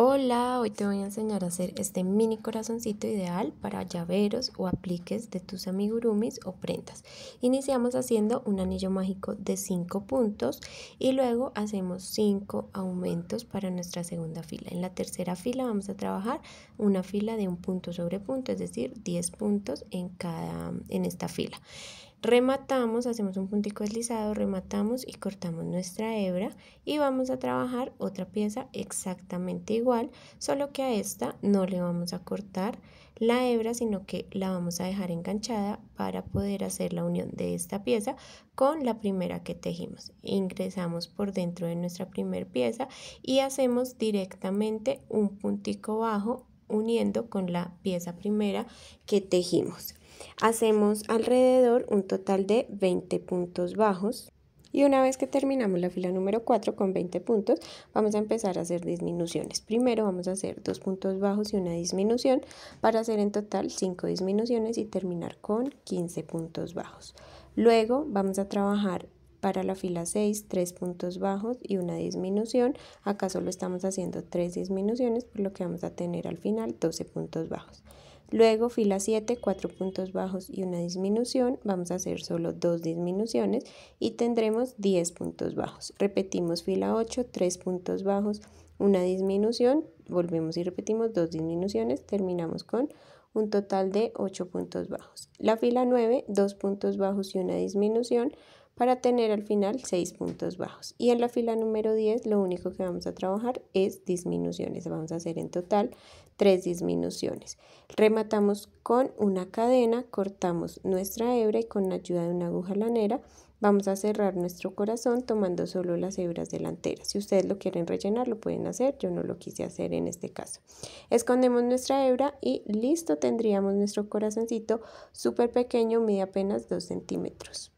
Hola, hoy te voy a enseñar a hacer este mini corazoncito ideal para llaveros o apliques de tus amigurumis o prendas. Iniciamos haciendo un anillo mágico de 5 puntos y luego hacemos 5 aumentos para nuestra segunda fila. En la tercera fila vamos a trabajar una fila de un punto sobre punto, es decir, 10 puntos en, cada, en esta fila. Rematamos, hacemos un puntico deslizado, rematamos y cortamos nuestra hebra y vamos a trabajar otra pieza exactamente igual, solo que a esta no le vamos a cortar la hebra, sino que la vamos a dejar enganchada para poder hacer la unión de esta pieza con la primera que tejimos. Ingresamos por dentro de nuestra primer pieza y hacemos directamente un puntico bajo uniendo con la pieza primera que tejimos. Hacemos alrededor un total de 20 puntos bajos. Y una vez que terminamos la fila número 4 con 20 puntos, vamos a empezar a hacer disminuciones. Primero vamos a hacer dos puntos bajos y una disminución para hacer en total 5 disminuciones y terminar con 15 puntos bajos. Luego vamos a trabajar para la fila 6, 3 puntos bajos y una disminución. Acá solo estamos haciendo 3 disminuciones, por lo que vamos a tener al final 12 puntos bajos. Luego, fila 7, 4 puntos bajos y una disminución. Vamos a hacer solo 2 disminuciones y tendremos 10 puntos bajos. Repetimos fila 8, 3 puntos bajos, una disminución. Volvemos y repetimos 2 disminuciones. Terminamos con un total de 8 puntos bajos. La fila 9, 2 puntos bajos y una disminución para tener al final 6 puntos bajos. Y en la fila número 10 lo único que vamos a trabajar es disminuciones. Vamos a hacer en total 3 disminuciones. Rematamos con una cadena, cortamos nuestra hebra y con la ayuda de una aguja lanera vamos a cerrar nuestro corazón tomando solo las hebras delanteras. Si ustedes lo quieren rellenar lo pueden hacer, yo no lo quise hacer en este caso. Escondemos nuestra hebra y listo tendríamos nuestro corazoncito súper pequeño, mide apenas 2 centímetros.